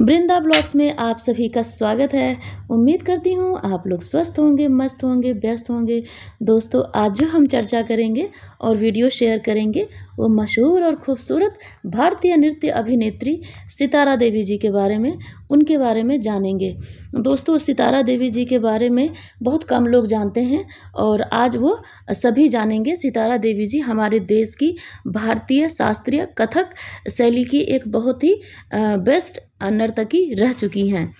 वृंदा blogs में आप सभी का स्वागत है उम्मीद करती हूँ आप लोग स्वस्थ होंगे मस्त होंगे व्यस्त होंगे दोस्तों आज जो हम चर्चा करेंगे और वीडियो शेयर करेंगे वो मशहूर और ख़ूबसूरत भारतीय नृत्य अभिनेत्री सितारा देवी जी के बारे में उनके बारे में जानेंगे दोस्तों सितारा देवी जी के बारे में बहुत कम लोग जानते हैं और आज वो सभी जानेंगे सितारा देवी जी हमारे देश की भारतीय शास्त्रीय कथक शैली की एक बहुत ही बेस्ट नर्तकी रह चुकी हैं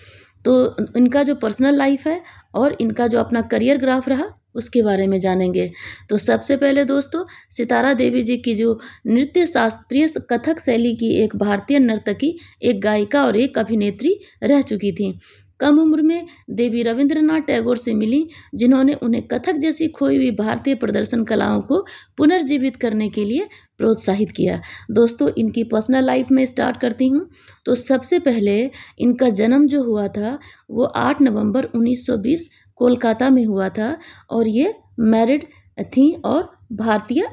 तो इनका जो पर्सनल लाइफ है और इनका जो अपना करियर ग्राफ रहा उसके बारे में जानेंगे तो सबसे पहले दोस्तों सितारा देवी जी की जो नृत्य शास्त्रीय कथक शैली की एक भारतीय नर्तकी एक गायिका और एक अभिनेत्री रह चुकी थी कम उम्र में देवी रविंद्रनाथ टैगोर से मिली जिन्होंने उन्हें कथक जैसी खोई हुई भारतीय प्रदर्शन कलाओं को पुनर्जीवित करने के लिए प्रोत्साहित किया दोस्तों इनकी पर्सनल लाइफ में स्टार्ट करती हूँ तो सबसे पहले इनका जन्म जो हुआ था वो 8 नवंबर 1920 कोलकाता में हुआ था और ये मैरिड थी और भारतीय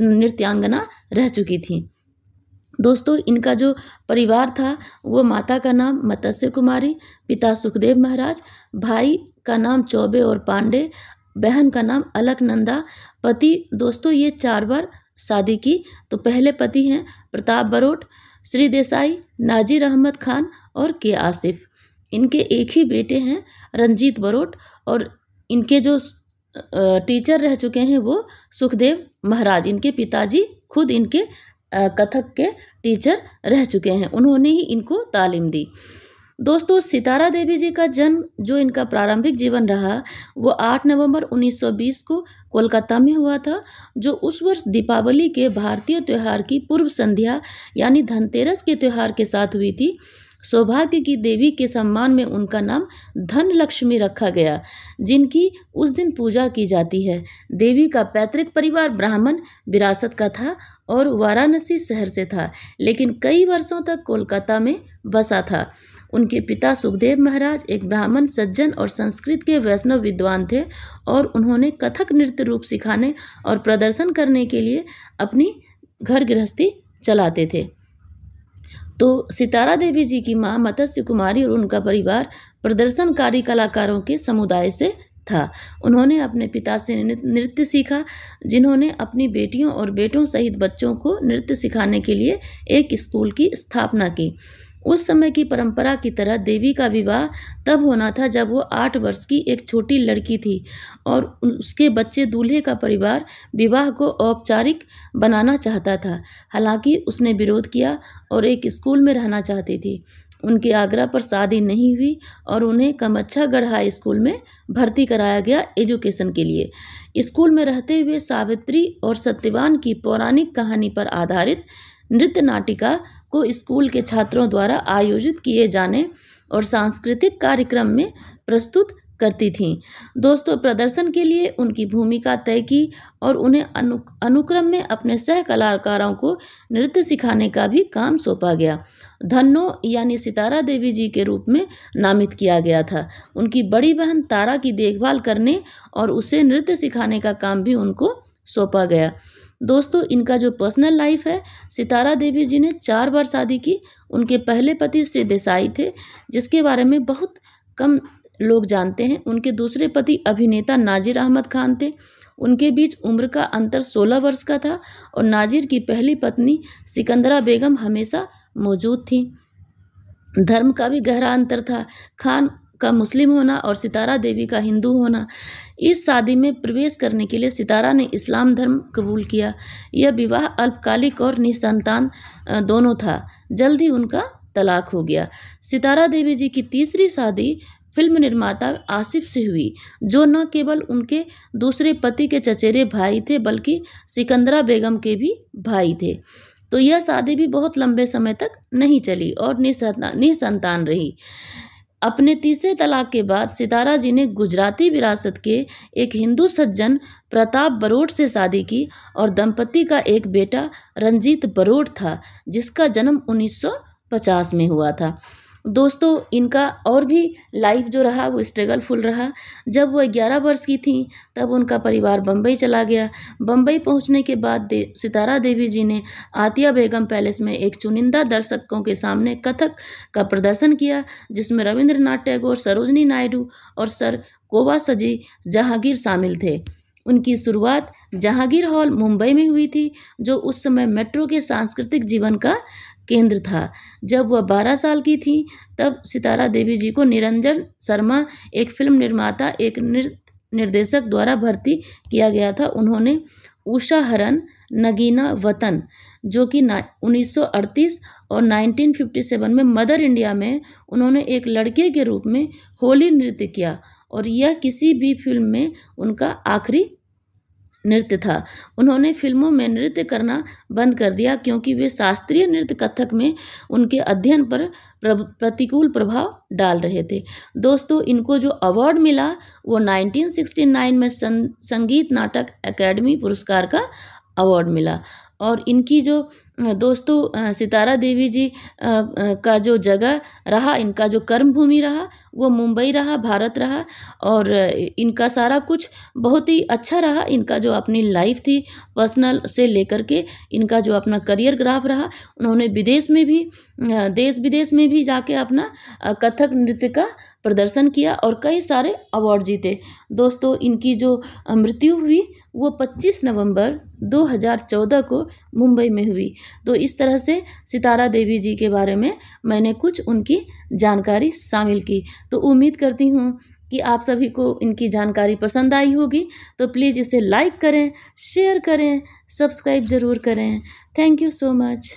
नृत्यांगना रह चुकी थी दोस्तों इनका जो परिवार था वो माता का नाम मत्स्य कुमारी पिता सुखदेव महाराज भाई का नाम चौबे और पांडे बहन का नाम अलकनंदा पति दोस्तों ये चार बार शादी की तो पहले पति हैं प्रताप बरोट श्री देसाई नाजिर अहमद खान और के आसिफ इनके एक ही बेटे हैं रंजीत बरोट और इनके जो टीचर रह चुके हैं वो सुखदेव महाराज इनके पिताजी खुद इनके कथक के टीचर रह चुके हैं उन्होंने ही इनको तालीम दी दोस्तों सितारा देवी जी का जन्म जो इनका प्रारंभिक जीवन रहा वो 8 नवंबर 1920 को कोलकाता में हुआ था जो उस वर्ष दीपावली के भारतीय त्यौहार की पूर्व संध्या यानी धनतेरस के त्यौहार के साथ हुई थी सौभाग्य की देवी के सम्मान में उनका नाम धनलक्ष्मी रखा गया जिनकी उस दिन पूजा की जाती है देवी का पैतृक परिवार ब्राह्मण विरासत का था और वाराणसी शहर से था लेकिन कई वर्षों तक कोलकाता में बसा था उनके पिता सुखदेव महाराज एक ब्राह्मण सज्जन और संस्कृत के वैष्णव विद्वान थे और उन्होंने कथक नृत्य रूप सिखाने और प्रदर्शन करने के लिए अपनी घर गृहस्थी चलाते थे तो सितारा देवी जी की माँ मत्स्य कुमारी और उनका परिवार प्रदर्शनकारी कलाकारों के समुदाय से था उन्होंने अपने पिता से नृत्य सीखा जिन्होंने अपनी बेटियों और बेटों सहित बच्चों को नृत्य सिखाने के लिए एक स्कूल की स्थापना की उस समय की परंपरा की तरह देवी का विवाह तब होना था जब वो आठ वर्ष की एक छोटी लड़की थी और उसके बच्चे दूल्हे का परिवार विवाह को औपचारिक बनाना चाहता था हालांकि उसने विरोध किया और एक स्कूल में रहना चाहती थी उनके आगरा पर शादी नहीं हुई और उन्हें कमच्छागढ़ हाई स्कूल में भर्ती कराया गया एजुकेशन के लिए स्कूल में रहते हुए सावित्री और सत्यवान की पौराणिक कहानी पर आधारित नृत्य नाटिका को स्कूल के छात्रों द्वारा आयोजित किए जाने और सांस्कृतिक कार्यक्रम में प्रस्तुत करती थीं दोस्तों प्रदर्शन के लिए उनकी भूमिका तय की और उन्हें अनु अनुक्रम में अपने सह कलाकारों को नृत्य सिखाने का भी काम सौंपा गया धन्नो यानी सितारा देवी जी के रूप में नामित किया गया था उनकी बड़ी बहन तारा की देखभाल करने और उसे नृत्य सिखाने का काम भी उनको सौंपा गया दोस्तों इनका जो पर्सनल लाइफ है सितारा देवी जी ने चार बार शादी की उनके पहले पति श्री देसाई थे जिसके बारे में बहुत कम लोग जानते हैं उनके दूसरे पति अभिनेता नाजिर अहमद खान थे उनके बीच उम्र का अंतर 16 वर्ष का था और नाजिर की पहली पत्नी सिकंदरा बेगम हमेशा मौजूद थी धर्म का भी गहरा अंतर था खान का मुस्लिम होना और सितारा देवी का हिंदू होना इस शादी में प्रवेश करने के लिए सितारा ने इस्लाम धर्म कबूल किया यह विवाह अल्पकालिक और निसंतान दोनों था जल्द ही उनका तलाक हो गया सितारा देवी जी की तीसरी शादी फिल्म निर्माता आसिफ से हुई जो न केवल उनके दूसरे पति के चचेरे भाई थे बल्कि सिकंदरा बेगम के भी भाई थे तो यह शादी भी बहुत लंबे समय तक नहीं चली और निसंतान रही अपने तीसरे तलाक के बाद सितारा जी ने गुजराती विरासत के एक हिंदू सज्जन प्रताप बरोट से शादी की और दंपति का एक बेटा रंजीत बरोट था जिसका जन्म 1950 में हुआ था दोस्तों इनका और भी लाइफ जो रहा वो स्ट्रगलफुल रहा जब वह ग्यारह वर्ष की थी तब उनका परिवार बम्बई चला गया बम्बई पहुंचने के बाद दे, सितारा देवी जी ने आतिया बेगम पैलेस में एक चुनिंदा दर्शकों के सामने कथक का प्रदर्शन किया जिसमें रविंद्रनाथ टैगोर सरोजनी नायडू और सर कोवा सजी जहांगीर शामिल थे उनकी शुरुआत जहांगीर हॉल मुंबई में हुई थी जो उस समय मेट्रो के सांस्कृतिक जीवन का केंद्र था जब वह 12 साल की थी तब सितारा देवी जी को निरंजन शर्मा एक फिल्म निर्माता एक निर्देशक द्वारा भर्ती किया गया था उन्होंने उषा हरण नगीना वतन जो कि ना 1938 और 1957 में मदर इंडिया में उन्होंने एक लड़के के रूप में होली नृत्य किया और यह किसी भी फिल्म में उनका आखिरी नृत्य था उन्होंने फिल्मों में नृत्य करना बंद कर दिया क्योंकि वे शास्त्रीय नृत्य कथक में उनके अध्ययन पर प्रतिकूल प्रभाव डाल रहे थे दोस्तों इनको जो अवार्ड मिला वो 1969 में संगीत नाटक एकेडमी पुरस्कार का अवार्ड मिला और इनकी जो दोस्तों सितारा देवी जी का जो जगह रहा इनका जो कर्म भूमि रहा वो मुंबई रहा भारत रहा और इनका सारा कुछ बहुत ही अच्छा रहा इनका जो अपनी लाइफ थी पर्सनल से लेकर के इनका जो अपना करियर ग्राफ रहा उन्होंने विदेश में भी देश विदेश में भी जाके अपना कथक नृत्य का प्रदर्शन किया और कई सारे अवार्ड जीते दोस्तों इनकी जो मृत्यु हुई वो 25 नवंबर 2014 को मुंबई में हुई तो इस तरह से सितारा देवी जी के बारे में मैंने कुछ उनकी जानकारी शामिल की तो उम्मीद करती हूँ कि आप सभी को इनकी जानकारी पसंद आई होगी तो प्लीज़ इसे लाइक करें शेयर करें सब्सक्राइब ज़रूर करें थैंक यू सो मच